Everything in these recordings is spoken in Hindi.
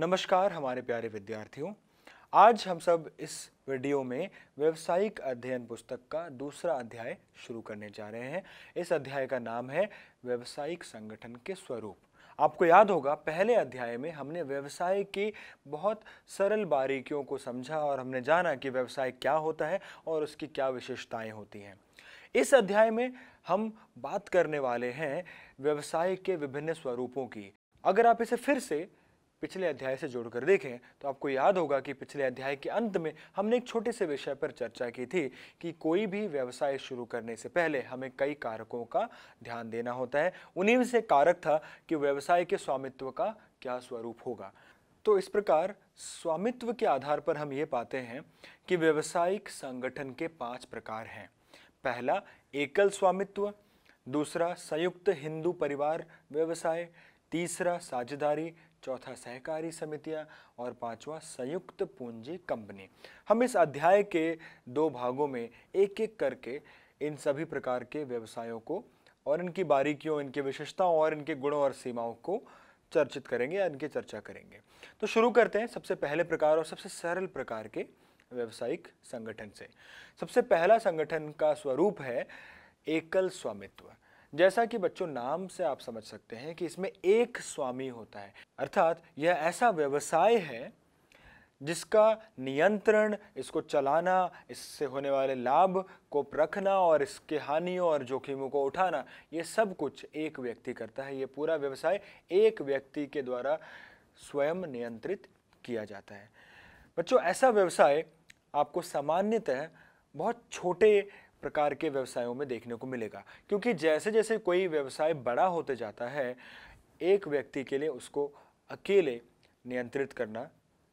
नमस्कार हमारे प्यारे विद्यार्थियों आज हम सब इस वीडियो में व्यवसायिक अध्ययन पुस्तक का दूसरा अध्याय शुरू करने जा रहे हैं इस अध्याय का नाम है व्यवसायिक संगठन के स्वरूप आपको याद होगा पहले अध्याय में हमने व्यवसाय की बहुत सरल बारीकियों को समझा और हमने जाना कि व्यवसाय क्या होता है और उसकी क्या विशेषताएं होती हैं इस अध्याय में हम बात करने वाले हैं व्यवसाय के विभिन्न स्वरूपों की अगर आप इसे फिर से पिछले अध्याय से जोड़कर देखें तो आपको याद होगा कि पिछले अध्याय के अंत में हमने एक छोटे से विषय पर चर्चा की थी कि कोई भी व्यवसाय शुरू करने से पहले हमें कई कारकों का ध्यान देना होता है उन्हीं में से कारक था कि व्यवसाय के स्वामित्व का क्या स्वरूप होगा तो इस प्रकार स्वामित्व के आधार पर हम ये पाते हैं कि व्यवसायिक संगठन के पांच प्रकार हैं पहला एकल स्वामित्व दूसरा संयुक्त हिंदू परिवार व्यवसाय तीसरा साझेदारी चौथा सहकारी समितियां और पांचवा संयुक्त पूंजी कंपनी हम इस अध्याय के दो भागों में एक एक करके इन सभी प्रकार के व्यवसायों को और इनकी बारीकियों इनकी विशेषताओं और इनके गुणों और सीमाओं को चर्चित करेंगे या इनकी चर्चा करेंगे तो शुरू करते हैं सबसे पहले प्रकार और सबसे सरल प्रकार के व्यावसायिक संगठन से सबसे पहला संगठन का स्वरूप है एकल स्वामित्व जैसा कि बच्चों नाम से आप समझ सकते हैं कि इसमें एक स्वामी होता है अर्थात यह ऐसा व्यवसाय है जिसका नियंत्रण इसको चलाना इससे होने वाले लाभ को रखना और इसके हानियों और जोखिमों को उठाना ये सब कुछ एक व्यक्ति करता है ये पूरा व्यवसाय एक व्यक्ति के द्वारा स्वयं नियंत्रित किया जाता है बच्चों ऐसा व्यवसाय आपको सामान्यतः बहुत छोटे प्रकार के व्यवसायों में देखने को मिलेगा क्योंकि जैसे जैसे कोई व्यवसाय बड़ा होते जाता है एक व्यक्ति के लिए उसको अकेले नियंत्रित करना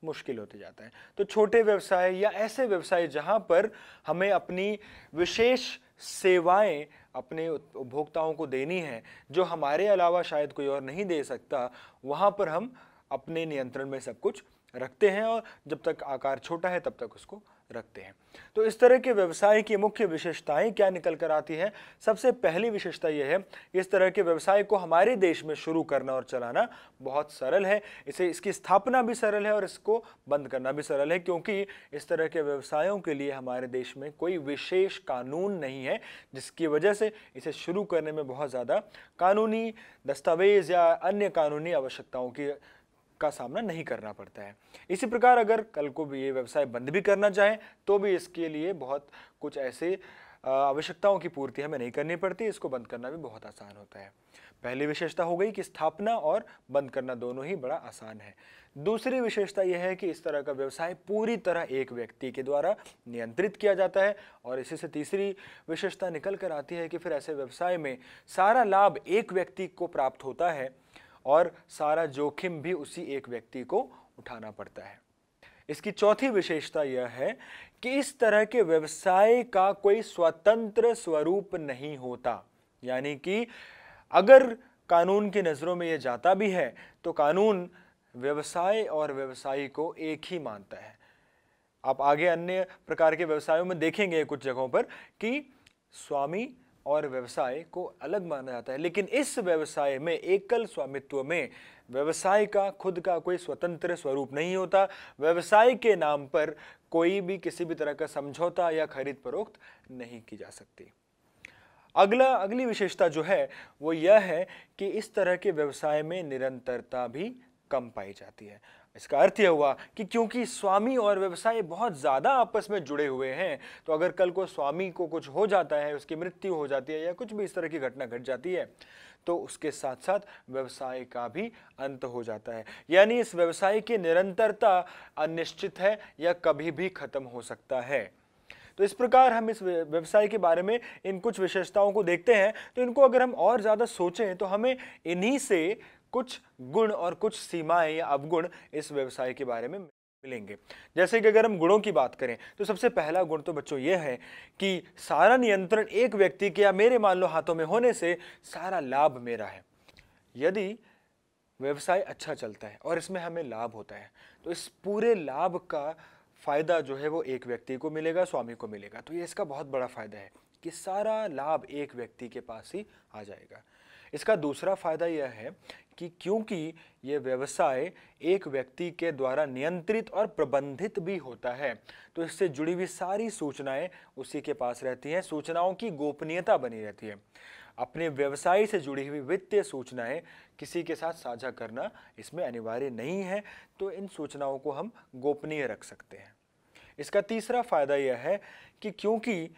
मुश्किल होते जाता है तो छोटे व्यवसाय या ऐसे व्यवसाय जहाँ पर हमें अपनी विशेष सेवाएं अपने उपभोक्ताओं को देनी है जो हमारे अलावा शायद कोई और नहीं दे सकता वहाँ पर हम अपने नियंत्रण में सब कुछ रखते हैं और जब तक आकार छोटा है तब तक उसको रखते हैं तो इस तरह के व्यवसाय की मुख्य विशेषताएं क्या निकल कर आती हैं सबसे पहली विशेषता यह है इस तरह के व्यवसाय को हमारे देश में शुरू करना और चलाना बहुत सरल है इसे इसकी स्थापना भी सरल है और इसको बंद करना भी सरल है क्योंकि इस तरह के व्यवसायों के लिए हमारे देश में कोई विशेष कानून नहीं है जिसकी वजह से इसे शुरू करने में बहुत ज़्यादा कानूनी दस्तावेज़ या अन्य कानूनी आवश्यकताओं की का सामना नहीं करना पड़ता है इसी प्रकार अगर कल को भी ये व्यवसाय बंद भी करना चाहें तो भी इसके लिए बहुत कुछ ऐसे आवश्यकताओं की पूर्ति हमें नहीं करनी पड़ती इसको बंद करना भी बहुत आसान होता है पहली विशेषता हो गई कि स्थापना और बंद करना दोनों ही बड़ा आसान है दूसरी विशेषता यह है कि इस तरह का व्यवसाय पूरी तरह एक व्यक्ति के द्वारा नियंत्रित किया जाता है और इसी से तीसरी विशेषता निकल कर आती है कि फिर ऐसे व्यवसाय में सारा लाभ एक व्यक्ति को प्राप्त होता है और सारा जोखिम भी उसी एक व्यक्ति को उठाना पड़ता है इसकी चौथी विशेषता यह है कि इस तरह के व्यवसाय का कोई स्वतंत्र स्वरूप नहीं होता यानी कि अगर कानून की नज़रों में यह जाता भी है तो कानून व्यवसाय और व्यवसायी को एक ही मानता है आप आगे अन्य प्रकार के व्यवसायों में देखेंगे कुछ जगहों पर कि स्वामी और व्यवसाय को अलग माना जाता है लेकिन इस व्यवसाय में एकल स्वामित्व में व्यवसाय का खुद का कोई स्वतंत्र स्वरूप नहीं होता व्यवसाय के नाम पर कोई भी किसी भी तरह का समझौता या खरीद फरोख्त नहीं की जा सकती अगला अगली विशेषता जो है वो यह है कि इस तरह के व्यवसाय में निरंतरता भी कम पाई जाती है इसका अर्थ यह हुआ कि क्योंकि स्वामी और व्यवसाय बहुत ज़्यादा आपस में जुड़े हुए हैं तो अगर कल को स्वामी को कुछ हो जाता है उसकी मृत्यु हो जाती है या कुछ भी इस तरह की घटना घट गट जाती है तो उसके साथ साथ व्यवसाय का भी अंत हो जाता है यानी इस व्यवसाय की निरंतरता अनिश्चित है या कभी भी खत्म हो सकता है तो इस प्रकार हम इस व्यवसाय के बारे में इन कुछ विशेषताओं को देखते हैं तो इनको अगर हम और ज़्यादा सोचें तो हमें इन्हीं से कुछ गुण और कुछ सीमाएं या अवगुण इस व्यवसाय के बारे में मिलेंगे जैसे कि अगर हम गुणों की बात करें तो सबसे पहला गुण तो बच्चों ये है कि सारा नियंत्रण एक व्यक्ति के या मेरे मान लो हाथों में होने से सारा लाभ मेरा है यदि व्यवसाय अच्छा चलता है और इसमें हमें लाभ होता है तो इस पूरे लाभ का फ़ायदा जो है वो एक व्यक्ति को मिलेगा स्वामी को मिलेगा तो ये इसका बहुत बड़ा फ़ायदा है कि सारा लाभ एक व्यक्ति के पास ही आ जाएगा इसका दूसरा फ़ायदा यह है कि क्योंकि ये व्यवसाय एक व्यक्ति के द्वारा नियंत्रित और प्रबंधित भी होता है तो इससे जुड़ी हुई सारी सूचनाएं उसी के पास रहती हैं सूचनाओं की गोपनीयता बनी रहती है अपने व्यवसाय से जुड़ी हुई वित्तीय सूचनाएं किसी के साथ साझा करना इसमें अनिवार्य नहीं है तो इन सूचनाओं को हम गोपनीय रख सकते हैं इसका तीसरा फ़ायदा यह है कि क्योंकि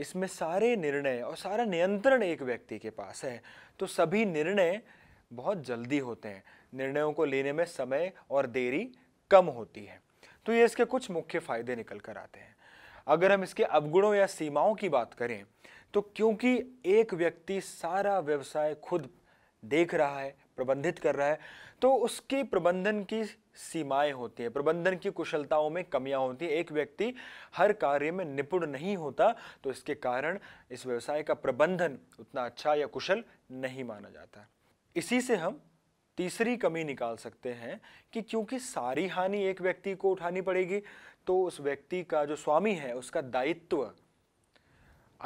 इसमें सारे निर्णय और सारा नियंत्रण एक व्यक्ति के पास है तो सभी निर्णय बहुत जल्दी होते हैं निर्णयों को लेने में समय और देरी कम होती है तो ये इसके कुछ मुख्य फायदे निकल कर आते हैं अगर हम इसके अवगुणों या सीमाओं की बात करें तो क्योंकि एक व्यक्ति सारा व्यवसाय खुद देख रहा है प्रबंधित कर रहा है तो उसकी प्रबंधन की सीमाएं होती है प्रबंधन की कुशलताओं में कमियां होती है एक व्यक्ति हर कार्य में निपुण नहीं होता तो इसके कारण इस व्यवसाय का प्रबंधन उतना अच्छा या कुशल नहीं माना जाता इसी से हम तीसरी कमी निकाल सकते हैं कि क्योंकि सारी हानि एक व्यक्ति को उठानी पड़ेगी तो उस व्यक्ति का जो स्वामी है उसका दायित्व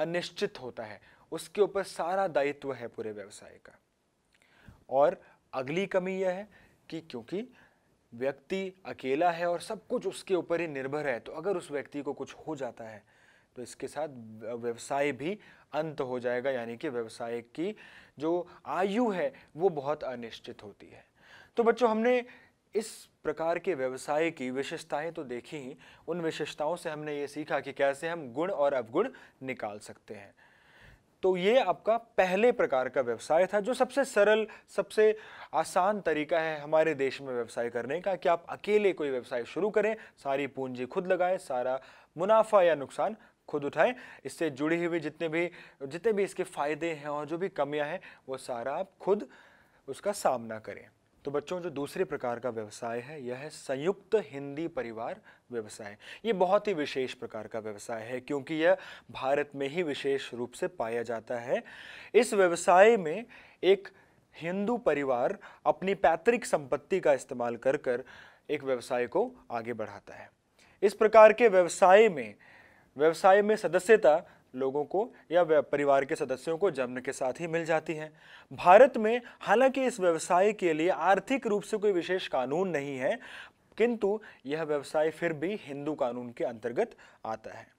अनिश्चित होता है उसके ऊपर सारा दायित्व है पूरे व्यवसाय का और अगली कमी यह है कि क्योंकि व्यक्ति अकेला है और सब कुछ उसके ऊपर ही निर्भर है तो अगर उस व्यक्ति को कुछ हो जाता है तो इसके साथ व्यवसाय भी अंत हो जाएगा यानी कि व्यवसाय की जो आयु है वो बहुत अनिश्चित होती है तो बच्चों हमने इस प्रकार के व्यवसाय की विशेषताएं तो देखी ही उन विशेषताओं से हमने ये सीखा कि कैसे हम गुण और अवगुण निकाल सकते हैं तो ये आपका पहले प्रकार का व्यवसाय था जो सबसे सरल सबसे आसान तरीका है हमारे देश में व्यवसाय करने का कि आप अकेले कोई व्यवसाय शुरू करें सारी पूंजी खुद लगाएं सारा मुनाफा या नुकसान खुद उठाएं इससे जुड़ी हुई जितने भी जितने भी इसके फ़ायदे हैं और जो भी कमियां हैं वो सारा आप खुद उसका सामना करें तो बच्चों जो दूसरे प्रकार का व्यवसाय है यह है संयुक्त हिंदी परिवार व्यवसाय ये बहुत ही विशेष प्रकार का व्यवसाय है क्योंकि यह भारत में ही विशेष रूप से पाया जाता है इस व्यवसाय में एक हिंदू परिवार अपनी पैतृक संपत्ति का इस्तेमाल कर कर एक व्यवसाय को आगे बढ़ाता है इस प्रकार के व्यवसाय में व्यवसाय में सदस्यता लोगों को या परिवार के सदस्यों को जन्म के साथ ही मिल जाती है भारत में हालांकि इस व्यवसाय के लिए आर्थिक रूप से कोई विशेष कानून नहीं है किंतु यह व्यवसाय फिर भी हिंदू कानून के अंतर्गत आता है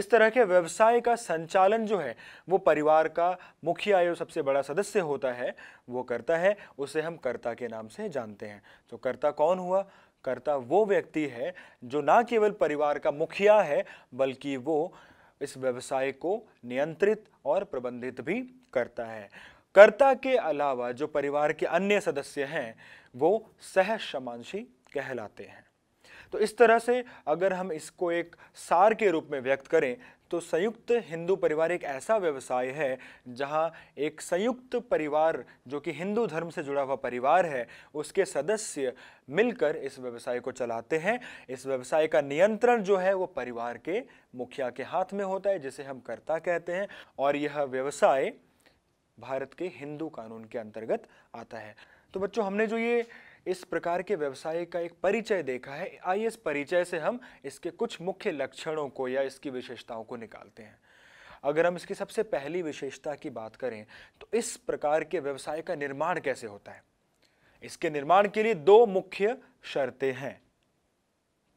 इस तरह के व्यवसाय का संचालन जो है वो परिवार का मुखिया जो सबसे बड़ा सदस्य होता है वो करता है उसे हम कर्ता के नाम से जानते हैं तो कर्ता कौन हुआ कर्ता वो व्यक्ति है जो ना केवल परिवार का मुखिया है बल्कि वो इस व्यवसाय को नियंत्रित और प्रबंधित भी करता है कर्ता के अलावा जो परिवार के अन्य सदस्य हैं वो सहसमांशी कहलाते हैं तो इस तरह से अगर हम इसको एक सार के रूप में व्यक्त करें तो संयुक्त हिंदू परिवार एक ऐसा व्यवसाय है जहां एक संयुक्त परिवार जो कि हिंदू धर्म से जुड़ा हुआ परिवार है उसके सदस्य मिलकर इस व्यवसाय को चलाते हैं इस व्यवसाय का नियंत्रण जो है वो परिवार के मुखिया के हाथ में होता है जिसे हम कर्ता कहते हैं और यह व्यवसाय भारत के हिंदू कानून के अंतर्गत आता है तो बच्चों हमने जो ये इस प्रकार के व्यवसाय का एक परिचय देखा है आइए इस परिचय से हम इसके कुछ मुख्य लक्षणों को या इसकी विशेषताओं को निकालते हैं अगर हम इसकी सबसे पहली विशेषता की बात करें तो इस प्रकार के व्यवसाय का निर्माण कैसे होता है इसके निर्माण के लिए दो मुख्य शर्तें हैं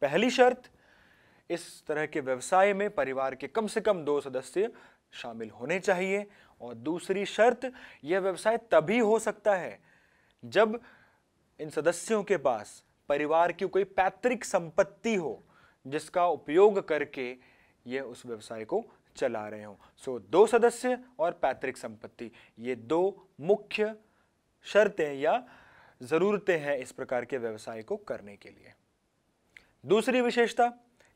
पहली शर्त इस तरह के व्यवसाय में परिवार के कम से कम दो सदस्य शामिल होने चाहिए और दूसरी शर्त यह व्यवसाय तभी हो सकता है जब इन सदस्यों के पास परिवार की कोई पैतृक संपत्ति हो जिसका उपयोग करके ये उस व्यवसाय को चला रहे हों सो so, दो सदस्य और पैतृक संपत्ति ये दो मुख्य शर्तें या ज़रूरतें हैं इस प्रकार के व्यवसाय को करने के लिए दूसरी विशेषता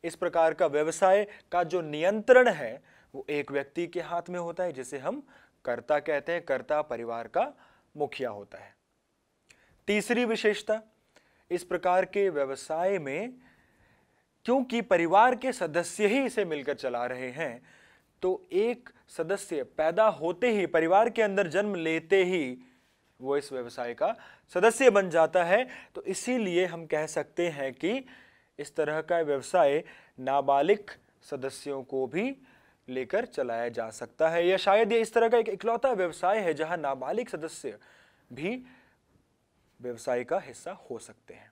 इस प्रकार का व्यवसाय का जो नियंत्रण है वो एक व्यक्ति के हाथ में होता है जिसे हम कर्ता कहते हैं कर्ता परिवार का मुखिया होता है तीसरी विशेषता इस प्रकार के व्यवसाय में क्योंकि परिवार के सदस्य ही इसे मिलकर चला रहे हैं तो एक सदस्य पैदा होते ही परिवार के अंदर जन्म लेते ही वो इस व्यवसाय का सदस्य बन जाता है तो इसीलिए हम कह सकते हैं कि इस तरह का व्यवसाय नाबालिग सदस्यों को भी लेकर चलाया जा सकता है या शायद ये इस तरह का एक इकलौता व्यवसाय है जहां नाबालिग सदस्य भी व्यवसाय का हिस्सा हो सकते हैं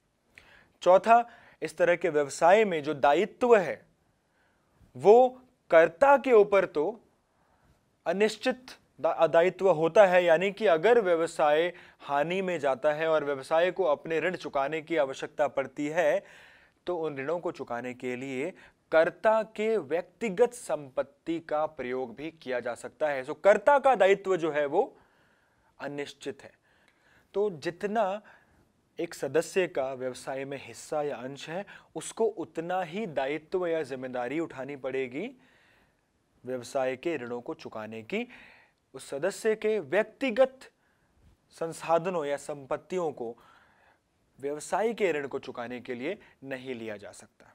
चौथा इस तरह के व्यवसाय में जो दायित्व है वो कर्ता के ऊपर तो अनिश्चित दायित्व होता है यानी कि अगर व्यवसाय हानि में जाता है और व्यवसाय को अपने ऋण चुकाने की आवश्यकता पड़ती है तो उन ऋणों को चुकाने के लिए कर्ता के व्यक्तिगत संपत्ति का प्रयोग भी किया जा सकता है सो कर्ता का दायित्व जो है वो अनिश्चित है तो जितना एक सदस्य का व्यवसाय में हिस्सा या अंश है उसको उतना ही दायित्व या जिम्मेदारी उठानी पड़ेगी व्यवसाय के ऋणों को चुकाने की उस सदस्य के व्यक्तिगत संसाधनों या संपत्तियों को व्यवसाय के ऋण को चुकाने के लिए नहीं लिया जा सकता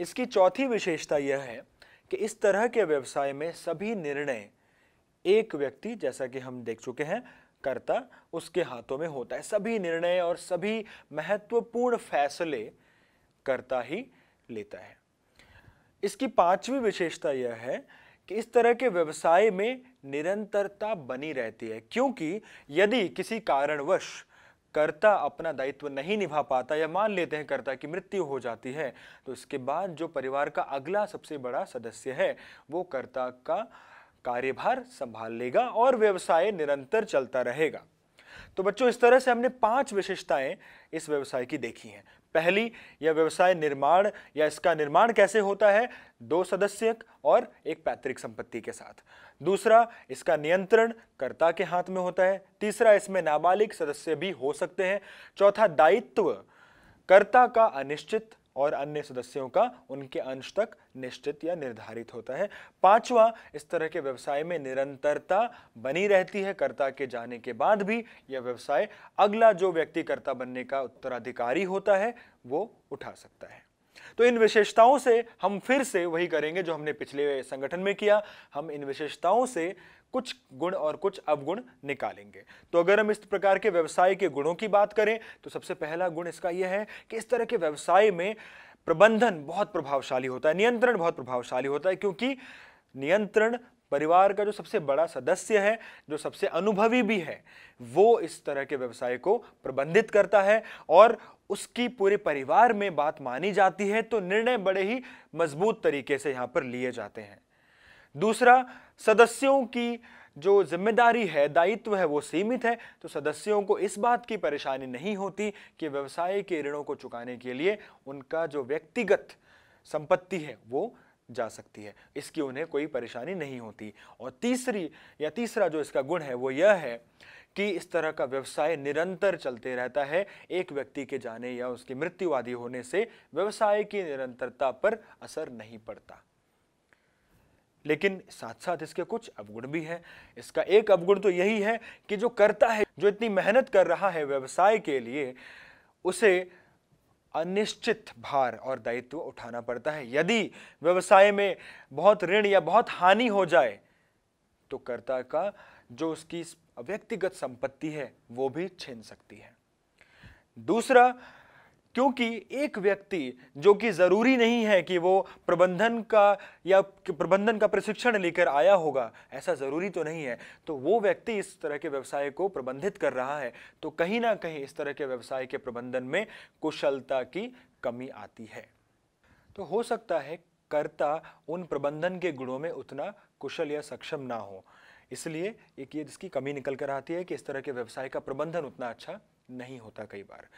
इसकी चौथी विशेषता यह है कि इस तरह के व्यवसाय में सभी निर्णय एक व्यक्ति जैसा कि हम देख चुके हैं करता उसके हाथों में होता है सभी निर्णय और सभी महत्वपूर्ण फैसले करता ही लेता है इसकी पांचवी विशेषता यह है कि इस तरह के व्यवसाय में निरंतरता बनी रहती है क्योंकि यदि किसी कारणवश कर्ता अपना दायित्व नहीं निभा पाता या मान लेते हैं कर्ता की मृत्यु हो जाती है तो इसके बाद जो परिवार का अगला सबसे बड़ा सदस्य है वो कर्ता का कार्यभार संभाल लेगा और व्यवसाय निरंतर चलता रहेगा तो बच्चों इस तरह से हमने पांच विशेषताएं इस व्यवसाय की देखी हैं पहली यह व्यवसाय निर्माण या इसका निर्माण कैसे होता है दो सदस्य और एक पैतृक संपत्ति के साथ दूसरा इसका नियंत्रण कर्ता के हाथ में होता है तीसरा इसमें नाबालिग सदस्य भी हो सकते हैं चौथा दायित्व कर्ता का अनिश्चित और अन्य सदस्यों का उनके अंश तक निश्चित या निर्धारित होता है पांचवा इस तरह के व्यवसाय में निरंतरता बनी रहती है कर्ता के जाने के बाद भी यह व्यवसाय अगला जो व्यक्ति कर्ता बनने का उत्तराधिकारी होता है वो उठा सकता है तो इन विशेषताओं से हम फिर से वही करेंगे जो हमने पिछले संगठन में किया हम इन विशेषताओं से कुछ गुण और कुछ अवगुण निकालेंगे तो अगर हम इस प्रकार के व्यवसाय के गुणों की बात करें तो सबसे पहला गुण इसका यह है कि इस तरह के व्यवसाय में प्रबंधन बहुत प्रभावशाली होता है नियंत्रण बहुत प्रभावशाली होता है क्योंकि नियंत्रण परिवार का जो सबसे बड़ा सदस्य है जो सबसे अनुभवी भी है वो इस तरह के व्यवसाय को प्रबंधित करता है और उसकी पूरे परिवार में बात मानी जाती है तो निर्णय बड़े ही मजबूत तरीके से यहाँ पर लिए जाते हैं दूसरा सदस्यों की जो जिम्मेदारी है दायित्व है वो सीमित है तो सदस्यों को इस बात की परेशानी नहीं होती कि व्यवसाय के ऋणों को चुकाने के लिए उनका जो व्यक्तिगत संपत्ति है वो जा सकती है इसकी उन्हें कोई परेशानी नहीं होती और तीसरी या तीसरा जो इसका गुण है वो यह है कि इस तरह का व्यवसाय निरंतर चलते रहता है एक व्यक्ति के जाने या उसकी मृत्यु आदि होने से व्यवसाय की निरंतरता पर असर नहीं पड़ता लेकिन साथ साथ इसके कुछ अवगुण भी हैं इसका एक अवगुण तो यही है कि जो करता है जो इतनी मेहनत कर रहा है व्यवसाय के लिए उसे अनिश्चित भार और दायित्व उठाना पड़ता है यदि व्यवसाय में बहुत ऋण या बहुत हानि हो जाए तो कर्ता का जो उसकी व्यक्तिगत संपत्ति है वो भी छीन सकती है दूसरा क्योंकि एक व्यक्ति जो कि ज़रूरी नहीं है कि वो प्रबंधन का या प्रबंधन का प्रशिक्षण लेकर आया होगा ऐसा ज़रूरी तो नहीं है तो वो व्यक्ति इस तरह के व्यवसाय को प्रबंधित कर रहा है तो कहीं ना कहीं इस तरह के व्यवसाय के प्रबंधन में कुशलता की कमी आती है तो हो सकता है कर्ता उन प्रबंधन के गुणों में उतना कुशल या सक्षम ना हो इसलिए एक ये जिसकी कमी निकल कर आती है कि इस तरह के व्यवसाय का प्रबंधन उतना अच्छा नहीं होता कई बार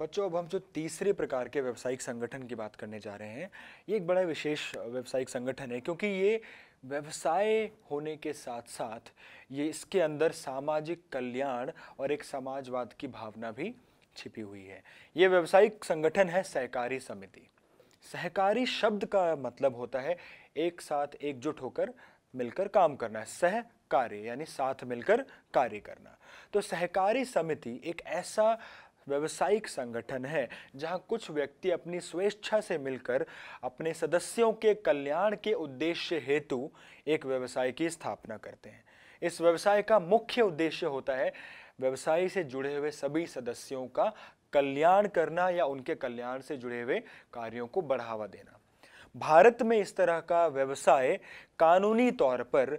बच्चों अब हम जो तीसरे प्रकार के व्यावसायिक संगठन की बात करने जा रहे हैं ये एक बड़ा विशेष व्यावसायिक संगठन है क्योंकि ये व्यवसाय होने के साथ साथ ये इसके अंदर सामाजिक कल्याण और एक समाजवाद की भावना भी छिपी हुई है ये व्यावसायिक संगठन है सहकारी समिति सहकारी शब्द का मतलब होता है एक साथ एकजुट होकर मिलकर काम करना सह कार्य यानी साथ मिलकर कार्य करना तो सहकारी समिति एक ऐसा व्यवसायिक संगठन है जहां कुछ व्यक्ति अपनी स्वेच्छा से मिलकर अपने सदस्यों के कल्याण के उद्देश्य हेतु एक व्यवसाय की स्थापना करते हैं इस व्यवसाय का मुख्य उद्देश्य होता है व्यवसाय से जुड़े हुए सभी सदस्यों का कल्याण करना या उनके कल्याण से जुड़े हुए कार्यों को बढ़ावा देना भारत में इस तरह का व्यवसाय कानूनी तौर पर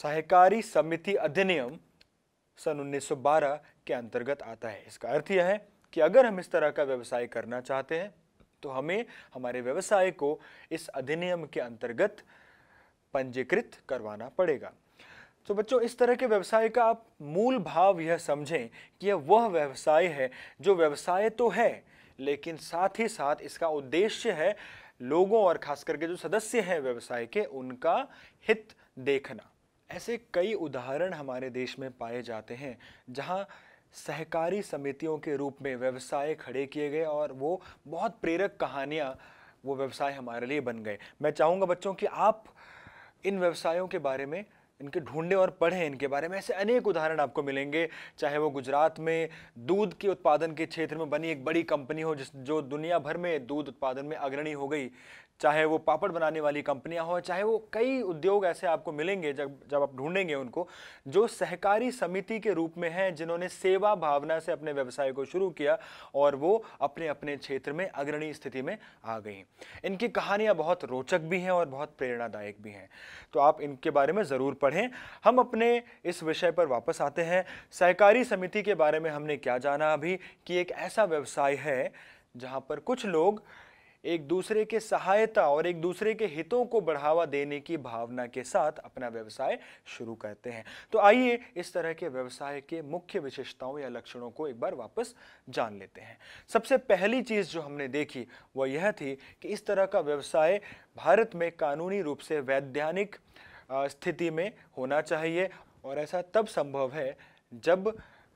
सहकारी समिति अधिनियम सन 1912 के अंतर्गत आता है इसका अर्थ यह है कि अगर हम इस तरह का व्यवसाय करना चाहते हैं तो हमें हमारे व्यवसाय को इस अधिनियम के अंतर्गत पंजीकृत करवाना पड़ेगा तो बच्चों इस तरह के व्यवसाय का आप मूल भाव यह समझें कि यह वह व्यवसाय है जो व्यवसाय तो है लेकिन साथ ही साथ इसका उद्देश्य है लोगों और खास करके जो सदस्य हैं व्यवसाय के उनका हित देखना ऐसे कई उदाहरण हमारे देश में पाए जाते हैं जहाँ सहकारी समितियों के रूप में व्यवसाय खड़े किए गए और वो बहुत प्रेरक कहानियाँ वो व्यवसाय हमारे लिए बन गए मैं चाहूँगा बच्चों कि आप इन व्यवसायों के बारे में इनके ढूंढें और पढ़ें इनके बारे में ऐसे अनेक उदाहरण आपको मिलेंगे चाहे वो गुजरात में दूध के उत्पादन के क्षेत्र में बनी एक बड़ी कंपनी हो जिस जो दुनिया भर में दूध उत्पादन में अग्रणी हो गई चाहे वो पापड़ बनाने वाली कंपनियां हो चाहे वो कई उद्योग ऐसे आपको मिलेंगे जब जब आप ढूंढेंगे उनको जो सहकारी समिति के रूप में हैं जिन्होंने सेवा भावना से अपने व्यवसाय को शुरू किया और वो अपने अपने क्षेत्र में अग्रणी स्थिति में आ गई इनकी कहानियाँ बहुत रोचक भी हैं और बहुत प्रेरणादायक भी हैं तो आप इनके बारे में ज़रूर पढ़ें हम अपने इस विषय पर वापस आते हैं सहकारी समिति के बारे में हमने क्या जाना अभी कि एक ऐसा व्यवसाय है जहाँ पर कुछ लोग एक दूसरे के सहायता और एक दूसरे के हितों को बढ़ावा देने की भावना के साथ अपना व्यवसाय शुरू करते हैं तो आइए इस तरह के व्यवसाय के मुख्य विशेषताओं या लक्षणों को एक बार वापस जान लेते हैं सबसे पहली चीज़ जो हमने देखी वह यह थी कि इस तरह का व्यवसाय भारत में कानूनी रूप से वैधानिक स्थिति में होना चाहिए और ऐसा तब संभव है जब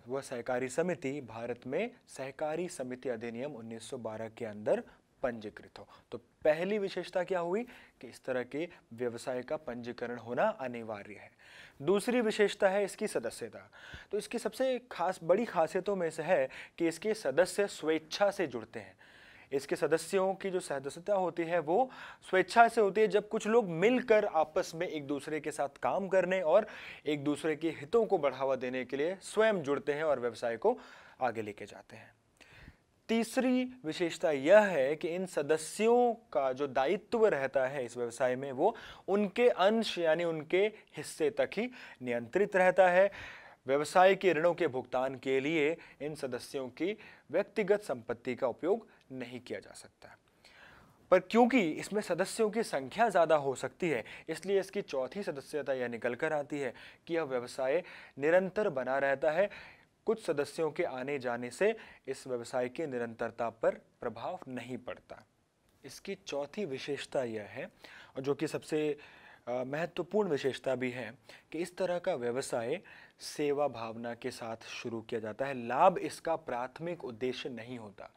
वह सहकारी समिति भारत में सहकारी समिति अधिनियम 1912 के अंदर पंजीकृत हो तो पहली विशेषता क्या हुई कि इस तरह के व्यवसाय का पंजीकरण होना अनिवार्य है दूसरी विशेषता है इसकी सदस्यता तो इसकी सबसे खास बड़ी खासियतों में से है कि इसके सदस्य स्वेच्छा से जुड़ते हैं इसके सदस्यों की जो सदस्यता होती है वो स्वेच्छा से होती है जब कुछ लोग मिलकर आपस में एक दूसरे के साथ काम करने और एक दूसरे के हितों को बढ़ावा देने के लिए स्वयं जुड़ते हैं और व्यवसाय को आगे लेके जाते हैं तीसरी विशेषता यह है कि इन सदस्यों का जो दायित्व रहता है इस व्यवसाय में वो उनके अंश यानी उनके हिस्से तक ही नियंत्रित रहता है व्यवसाय के ऋणों के भुगतान के लिए इन सदस्यों की व्यक्तिगत संपत्ति का उपयोग नहीं किया जा सकता है पर क्योंकि इसमें सदस्यों की संख्या ज़्यादा हो सकती है इसलिए इसकी चौथी सदस्यता यह निकल कर आती है कि यह व्यवसाय निरंतर बना रहता है कुछ सदस्यों के आने जाने से इस व्यवसाय की निरंतरता पर प्रभाव नहीं पड़ता इसकी चौथी विशेषता यह है जो कि सबसे महत्वपूर्ण विशेषता भी है कि इस तरह का व्यवसाय सेवा भावना के साथ शुरू किया जाता है लाभ इसका प्राथमिक उद्देश्य नहीं होता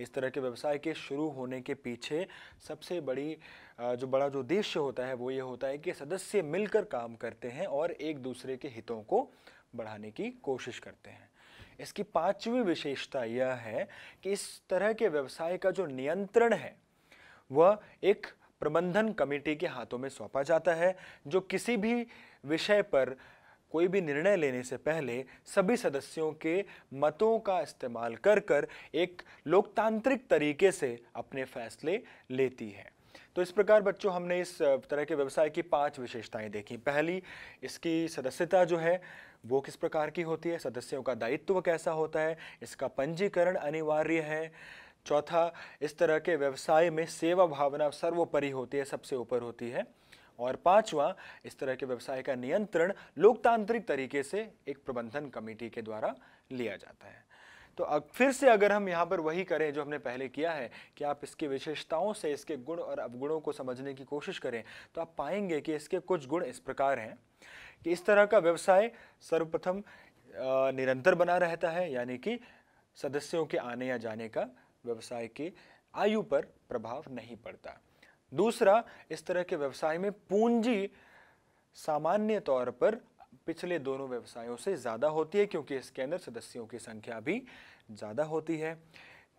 इस तरह के व्यवसाय के शुरू होने के पीछे सबसे बड़ी जो बड़ा जो उद्देश्य होता है वो ये होता है कि सदस्य मिलकर काम करते हैं और एक दूसरे के हितों को बढ़ाने की कोशिश करते हैं इसकी पांचवी विशेषता यह है कि इस तरह के व्यवसाय का जो नियंत्रण है वह एक प्रबंधन कमेटी के हाथों में सौंपा जाता है जो किसी भी विषय पर कोई भी निर्णय लेने से पहले सभी सदस्यों के मतों का इस्तेमाल कर कर एक लोकतांत्रिक तरीके से अपने फैसले लेती है तो इस प्रकार बच्चों हमने इस तरह के व्यवसाय की पांच विशेषताएं देखी पहली इसकी सदस्यता जो है वो किस प्रकार की होती है सदस्यों का दायित्व कैसा होता है इसका पंजीकरण अनिवार्य है चौथा इस तरह के व्यवसाय में सेवा भावना सर्वोपरि होती है सबसे ऊपर होती है और पांचवा इस तरह के व्यवसाय का नियंत्रण लोकतांत्रिक तरीके से एक प्रबंधन कमेटी के द्वारा लिया जाता है तो अब फिर से अगर हम यहाँ पर वही करें जो हमने पहले किया है कि आप इसकी विशेषताओं से इसके गुण और अवगुणों को समझने की कोशिश करें तो आप पाएंगे कि इसके कुछ गुण इस प्रकार हैं कि इस तरह का व्यवसाय सर्वप्रथम निरंतर बना रहता है यानी कि सदस्यों के आने या जाने का व्यवसाय के आयु पर प्रभाव नहीं पड़ता दूसरा इस तरह के व्यवसाय में पूंजी सामान्य तौर पर पिछले दोनों व्यवसायों से ज़्यादा होती है क्योंकि इसके अंदर सदस्यों की संख्या भी ज़्यादा होती है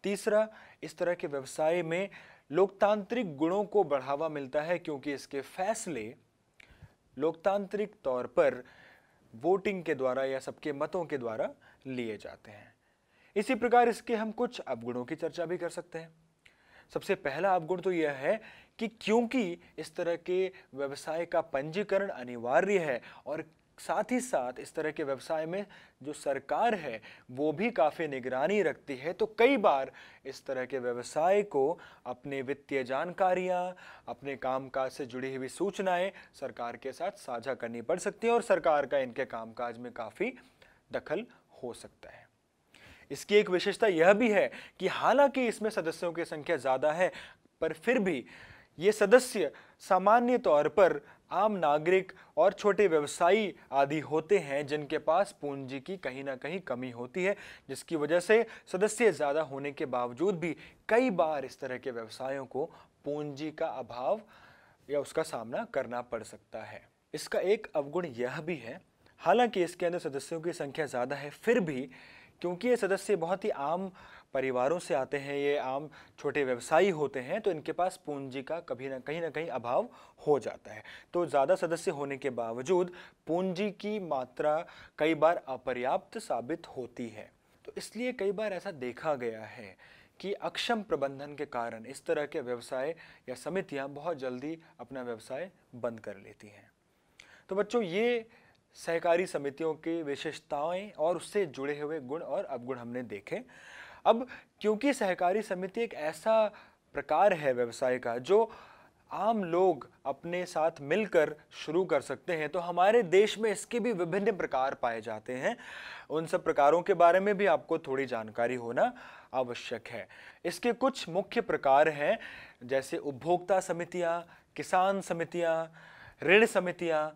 तीसरा इस तरह के व्यवसाय में लोकतांत्रिक गुणों को बढ़ावा मिलता है क्योंकि इसके फैसले लोकतांत्रिक तौर पर वोटिंग के द्वारा या सबके मतों के द्वारा लिए जाते हैं इसी प्रकार इसके हम कुछ अवगुणों की चर्चा भी कर सकते हैं सबसे पहला अवगुण तो यह है कि क्योंकि इस तरह के व्यवसाय का पंजीकरण अनिवार्य है और साथ ही साथ इस तरह के व्यवसाय में जो सरकार है वो भी काफ़ी निगरानी रखती है तो कई बार इस तरह के व्यवसाय को अपने वित्तीय जानकारियाँ अपने कामकाज से जुड़ी हुई सूचनाएं सरकार के साथ साझा करनी पड़ सकती हैं और सरकार का इनके कामकाज में काफ़ी दखल हो सकता है इसकी एक विशेषता यह भी है कि हालांकि इसमें सदस्यों की संख्या ज़्यादा है पर फिर भी ये सदस्य सामान्य तौर पर आम नागरिक और छोटे व्यवसायी आदि होते हैं जिनके पास पूंजी की कहीं ना कहीं कमी होती है जिसकी वजह से सदस्य ज़्यादा होने के बावजूद भी कई बार इस तरह के व्यवसायों को पूंजी का अभाव या उसका सामना करना पड़ सकता है इसका एक अवगुण यह भी है हालांकि इसके अंदर सदस्यों की संख्या ज़्यादा है फिर भी क्योंकि ये सदस्य बहुत ही आम परिवारों से आते हैं ये आम छोटे व्यवसायी होते हैं तो इनके पास पूंजी का कभी ना कहीं ना कहीं अभाव हो जाता है तो ज़्यादा सदस्य होने के बावजूद पूंजी की मात्रा कई बार अपर्याप्त साबित होती है तो इसलिए कई बार ऐसा देखा गया है कि अक्षम प्रबंधन के कारण इस तरह के व्यवसाय या समितियां बहुत जल्दी अपना व्यवसाय बंद कर लेती हैं तो बच्चों ये सहकारी समितियों की विशेषताएं और उससे जुड़े हुए गुण और अवगुण हमने देखे अब क्योंकि सहकारी समिति एक ऐसा प्रकार है व्यवसाय का जो आम लोग अपने साथ मिलकर शुरू कर सकते हैं तो हमारे देश में इसके भी विभिन्न प्रकार पाए जाते हैं उन सब प्रकारों के बारे में भी आपको थोड़ी जानकारी होना आवश्यक है इसके कुछ मुख्य प्रकार हैं जैसे उपभोक्ता समितियाँ किसान समितियाँ ऋण समितियाँ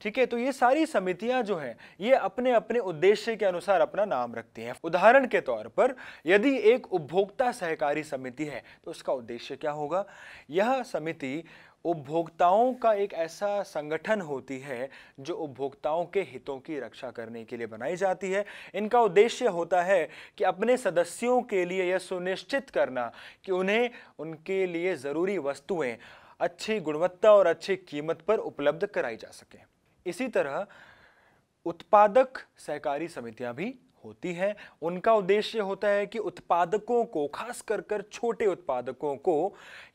ठीक है तो ये सारी समितियां जो हैं ये अपने अपने उद्देश्य के अनुसार अपना नाम रखती हैं उदाहरण के तौर पर यदि एक उपभोक्ता सहकारी समिति है तो उसका उद्देश्य क्या होगा यह समिति उपभोक्ताओं का एक ऐसा संगठन होती है जो उपभोक्ताओं के हितों की रक्षा करने के लिए बनाई जाती है इनका उद्देश्य होता है कि अपने सदस्यों के लिए यह सुनिश्चित करना कि उन्हें उनके लिए ज़रूरी वस्तुएं अच्छी गुणवत्ता और अच्छी कीमत पर उपलब्ध कराई जा सकें इसी तरह उत्पादक सहकारी समितियां भी होती हैं उनका उद्देश्य होता है कि उत्पादकों को खास कर कर छोटे उत्पादकों को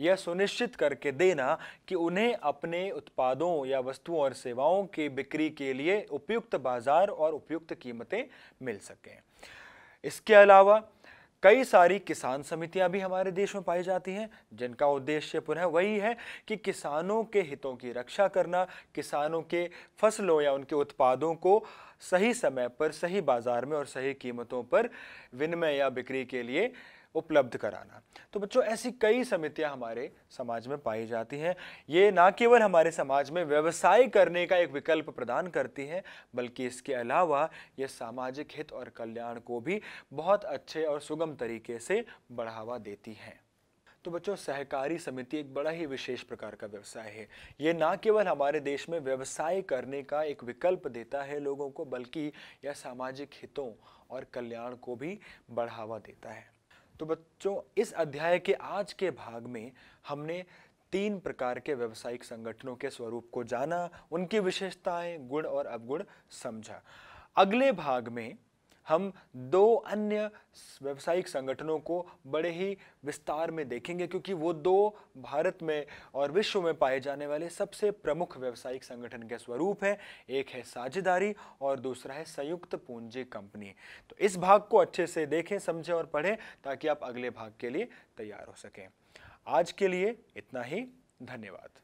यह सुनिश्चित करके देना कि उन्हें अपने उत्पादों या वस्तुओं और सेवाओं की बिक्री के लिए उपयुक्त बाजार और उपयुक्त कीमतें मिल सकें इसके अलावा कई सारी किसान समितियां भी हमारे देश में पाई जाती हैं जिनका उद्देश्य पुनः वही है कि किसानों के हितों की रक्षा करना किसानों के फसलों या उनके उत्पादों को सही समय पर सही बाज़ार में और सही कीमतों पर विनिमय या बिक्री के लिए उपलब्ध कराना तो बच्चों ऐसी कई समितियां हमारे समाज में पाई जाती हैं ये ना केवल हमारे समाज में व्यवसाय करने का एक विकल्प प्रदान करती हैं बल्कि इसके अलावा ये सामाजिक हित और कल्याण को भी बहुत अच्छे और सुगम तरीके से बढ़ावा देती हैं तो बच्चों सहकारी समिति एक बड़ा ही विशेष प्रकार का व्यवसाय है ये ना केवल हमारे देश में व्यवसाय करने का एक विकल्प देता है लोगों को बल्कि यह सामाजिक हितों और कल्याण को भी बढ़ावा देता है तो बच्चों इस अध्याय के आज के भाग में हमने तीन प्रकार के व्यवसायिक संगठनों के स्वरूप को जाना उनकी विशेषताएं गुण और अवगुण समझा अगले भाग में हम दो अन्य व्यावसायिक संगठनों को बड़े ही विस्तार में देखेंगे क्योंकि वो दो भारत में और विश्व में पाए जाने वाले सबसे प्रमुख व्यावसायिक संगठन के स्वरूप हैं एक है साझेदारी और दूसरा है संयुक्त पूंजी कंपनी तो इस भाग को अच्छे से देखें समझें और पढ़ें ताकि आप अगले भाग के लिए तैयार हो सकें आज के लिए इतना ही धन्यवाद